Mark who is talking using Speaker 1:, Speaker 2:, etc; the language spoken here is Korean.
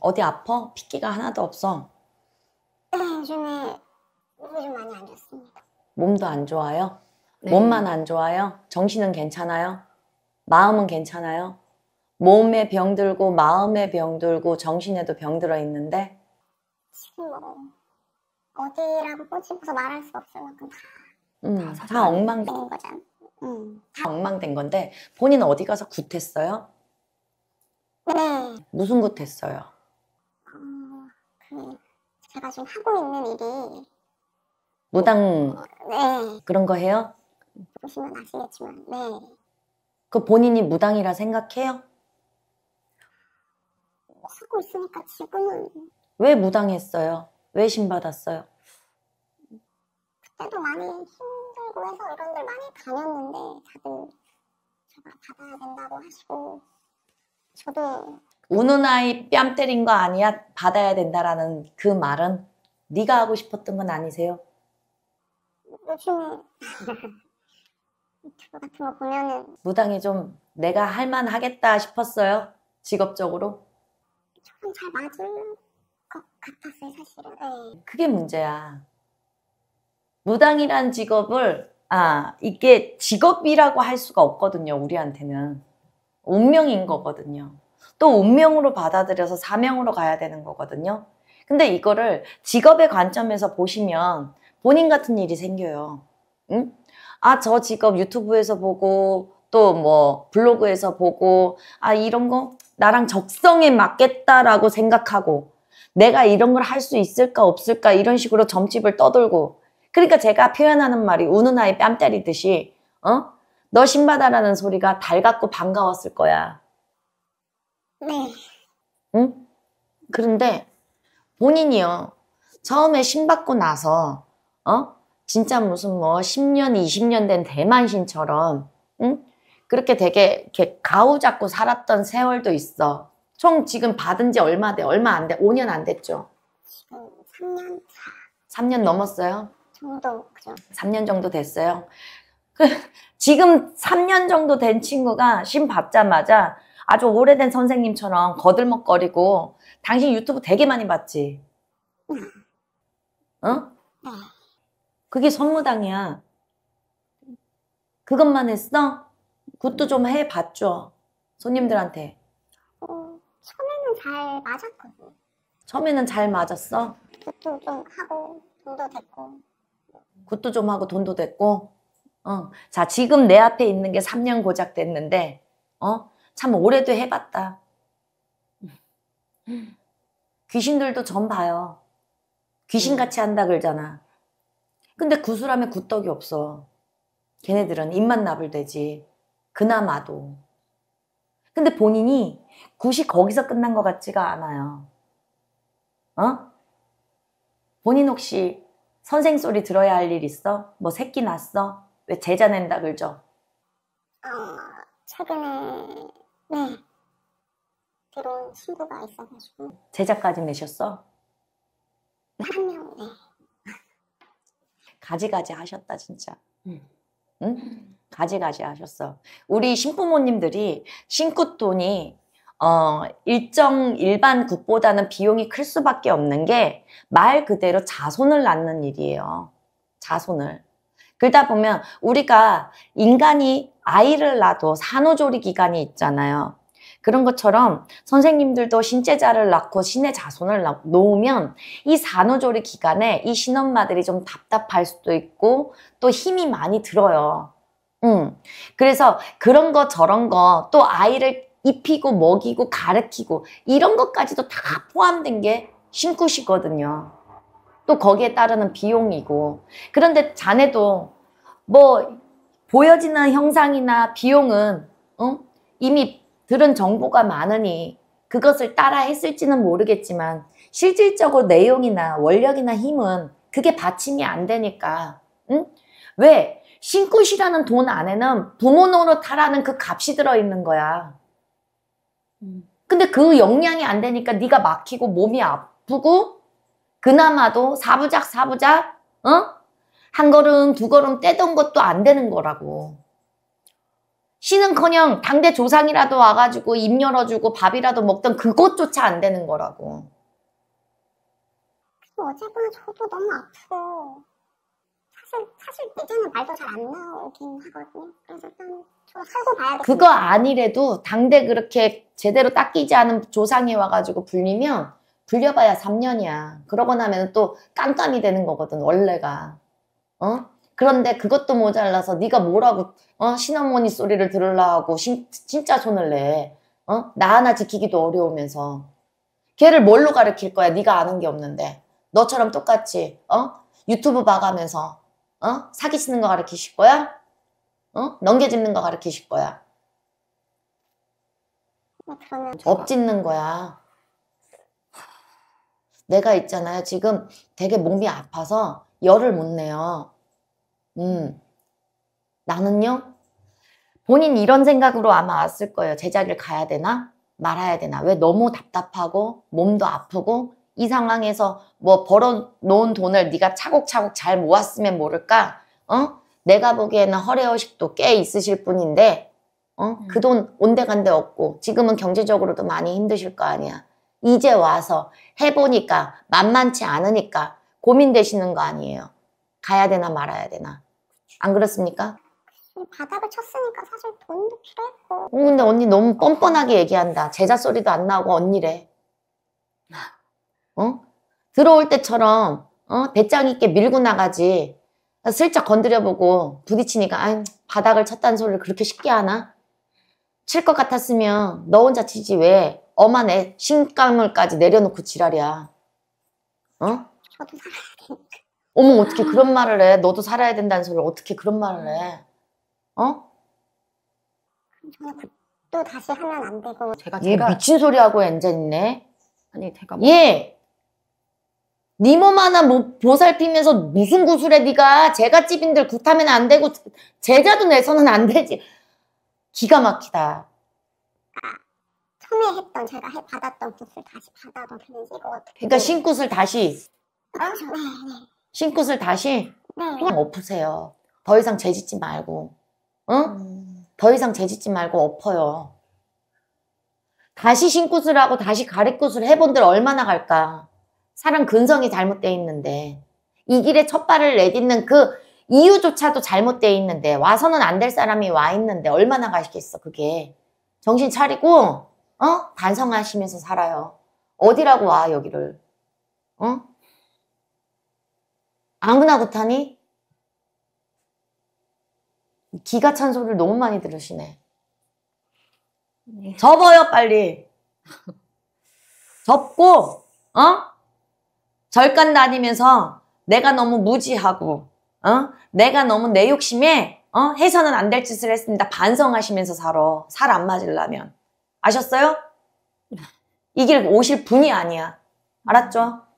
Speaker 1: 어디 아파? 핏기가 하나도 없어. 네, 요즘에 몸이 좀 많이 안 좋습니다. 몸도 안 좋아요? 네. 몸만 안 좋아요? 정신은 괜찮아요? 마음은 괜찮아요? 몸에 병들고 마음에 병들고 정신에도 병들어 있는데 지금 뭐어디라 꼬집어서 말할 수 없을 만큼 다, 음, 다, 다 엉망된 거잖아. 음, 다 엉망된 건데 본인은 어디 가서 굿했어요? 네. 무슨 것 했어요? 어, 음, 그 제가 지금 하고 있는 일이 무당 어, 네. 그런 거 해요? 보시면 아시겠지만 네. 그 본인이 무당이라 생각해요? 하고 있으니까 지금은 왜 무당했어요? 왜 신받았어요? 그때도 많이 힘들고 해서 이런 데 많이 다녔는데 다들 제가 받아야 된다고 하시고 저도 우는 아이 뺨 때린 거 아니야 받아야 된다라는 그 말은 네가 하고 싶었던 건 아니세요? 요즘에 같은 거 보면은 무당이 좀 내가 할 만 하겠다 싶었어요? 직업적으로? 조금 잘 맞을 것 같았어요 사실은 네. 그게 문제야 무당이란 직업을 아 이게 직업이라고 할 수가 없거든요 우리한테는 운명인 거거든요 또 운명으로 받아들여서 사명으로 가야 되는 거거든요. 근데 이거를 직업의 관점에서 보시면 본인 같은 일이 생겨요. 응? 아, 저 직업 유튜브에서 보고 또 뭐 블로그에서 보고 아, 이런 거 나랑 적성에 맞겠다라고 생각하고 내가 이런 걸 할 수 있을까 없을까 이런 식으로 점집을 떠돌고 그러니까 제가 표현하는 말이 우는 아이 뺨 때리듯이 어? 너신바다라는 소리가 달갑고 반가웠을 거야. 네. 응? 그런데 본인이요. 처음에 신받고 나서 어? 진짜 무슨 뭐 10년, 20년 된 대만신처럼 응? 그렇게 되게 이렇게 가우 잡고 살았던 세월도 있어. 총 지금 받은 지 얼마 돼? 얼마 안 돼? 5년 안 됐죠? 3년 어, 차. 3년 넘었어요? 정도, 그죠. 3년 정도 됐어요. 그, 지금 3년 정도 된 친구가 신 받자마자 아주 오래된 선생님처럼 거들먹거리고 당신 유튜브 되게 많이 봤지? 응? 어? 네. 그게 선무당이야. 그것만 했어? 굿도 좀 해봤죠. 손님들한테. 어, 처음에는 잘 맞았거든. 처음에는 잘 맞았어? 굿도 좀 하고 돈도 됐고. 굿도 좀 하고 돈도 됐고. 어. 자, 지금 내 앞에 있는 게 3년 고작 됐는데, 어? 참 오래도 해봤다. 귀신들도 전 봐요. 귀신같이 음. 한다 그러잖아. 근데 구슬하면 구떡이 없어. 걔네들은 입만 나불대지. 그나마도. 근데 본인이 굳이 거기서 끝난 것 같지가 않아요. 어? 본인 혹시 선생 소리 들어야 할 일 있어? 뭐 새끼 났어? 왜 제자 낸다 그러죠? 어, 최근에 네. 그런 친구가 있어가지고. 제자까지 내셨어? 한 명, 네. 가지가지 하셨다, 진짜. 응? 가지가지 하셨어. 우리 신부모님들이 신굿돈이 어, 일정 일반 국보다는 비용이 클 수밖에 없는 게 말 그대로 자손을 낳는 일이에요. 자손을. 그러다 보면 우리가 인간이 아이를 낳아도 산후조리 기간이 있잖아요. 그런 것처럼 선생님들도 신체자를 낳고 신의 자손을 놓으면 이 산후조리 기간에 이 신엄마들이 좀 답답할 수도 있고 또 힘이 많이 들어요. 음. 그래서 그런 거 저런 거 또 아이를 입히고 먹이고 가르키고 이런 것까지도 다 포함된 게 신굿이거든요. 또 거기에 따르는 비용이고 그런데 자네도 뭐 보여지는 형상이나 비용은 응? 어? 이미 들은 정보가 많으니 그것을 따라 했을지는 모르겠지만 실질적으로 내용이나 원력이나 힘은 그게 받침이 안 되니까 응? 왜? 신굿이라는 돈 안에는 부모 노릇하라는 그 값이 들어있는 거야. 음. 근데 그 역량이 안 되니까 네가 막히고 몸이 아프고 그나마도 사부작 사부작 어? 한 걸음 두 걸음 떼던 것도 안 되는 거라고. 신은커녕 당대 조상이라도 와가지고 입 열어주고 밥이라도 먹던 그것조차 안 되는 거라고. 어제가 저도 너무 아프고 사실 사실 이제는 말도 잘 안 나오긴 하거든요. 그래서 일좀 하고 봐야겠요 그거 아니래도 당대 그렇게 제대로 닦이지 않은 조상이 와가지고 불리면 불려봐야 3년이야. 그러고 나면 또 깜깜이 되는 거거든 원래가. 어? 그런데 그것도 모자라서 네가 뭐라고 어? 시어머니 소리를 들으려고 신, 진짜 손을 내. 어? 나 하나 지키기도 어려우면서. 걔를 뭘로 가르칠 거야? 네가 아는 게 없는데. 너처럼 똑같이 어? 유튜브 봐가면서 어? 사기치는 거 가르치실 거야? 어? 넘겨짓는거 가르치실 거야? 엎짓는 어, 거야. 내가 있잖아요. 지금 되게 몸이 아파서 열을 못 내요. 음. 나는요? 본인 이런 생각으로 아마 왔을 거예요. 제자리를 가야 되나? 말아야 되나? 왜 너무 답답하고 몸도 아프고 이 상황에서 뭐 벌어놓은 돈을 네가 차곡차곡 잘 모았으면 모를까? 어? 내가 보기에는 허례허식도 꽤 있으실 분인데 어? 음. 그돈 온데간데 없고 지금은 경제적으로도 많이 힘드실 거 아니야. 이제 와서 해보니까 만만치 않으니까 고민되시는 거 아니에요. 가야 되나 말아야 되나. 안 그렇습니까? 바닥을 쳤으니까 사실 돈도 필요했고. 어, 근데 언니 너무 뻔뻔하게 얘기한다. 제자 소리도 안 나오고 언니래. 어? 들어올 때처럼 어? 배짱 있게 밀고 나가지. 슬쩍 건드려보고 부딪히니까 아 바닥을 쳤다는 소리를 그렇게 쉽게 하나? 칠 것 같았으면 너 혼자 치지 왜 엄한 애신감물까지 내려놓고 지랄이야. 어? 저도 살아야 되니까. 어머 어떻게 그런 말을 해? 너도 살아야 된다는 소리를 어떻게 그런 말을 해? 어? 그 또 다시 하면 안 되고. 제가 얘 제가 미친 소리 하고 앉아있네. 아니 제가 뭐- 얘! 니 몸 하나 보살피면서 무슨 구슬해 네가제가집인들 굿하면 안 되고 제자도 내서는 안 되지 기가 막히다 처음에 했던 제가 해 받았던 구슬 다시 받아도 되는 지거어 그러니까 신구슬 다시 아, 네. 신굿을 다시 네. 그냥 엎으세요. 더 이상 재짓지 말고. 응? 음. 더 이상 재짓지 말고 엎어요. 다시 신굿을 하고 다시 가리굿을 해본들 얼마나 갈까. 사람 근성이 잘못되어 있는데. 이 길에 첫 발을 내딛는 그 이유조차도 잘못되어 있는데 와서는 안 될 사람이 와 있는데 얼마나 가시겠어 그게. 정신 차리고 어? 반성하시면서 살아요. 어디라고 와 여기를. 어? 아무나 못하니? 기가 찬 소리를 너무 많이 들으시네. 네. 접어요, 빨리. 접고, 어? 절간 다니면서 내가 너무 무지하고, 어? 내가 너무 내 욕심에, 어? 해서는 안 될 짓을 했습니다. 반성하시면서 살아. 살 안 맞으려면. 아셨어요? 이길 오실 분이 아니야. 알았죠?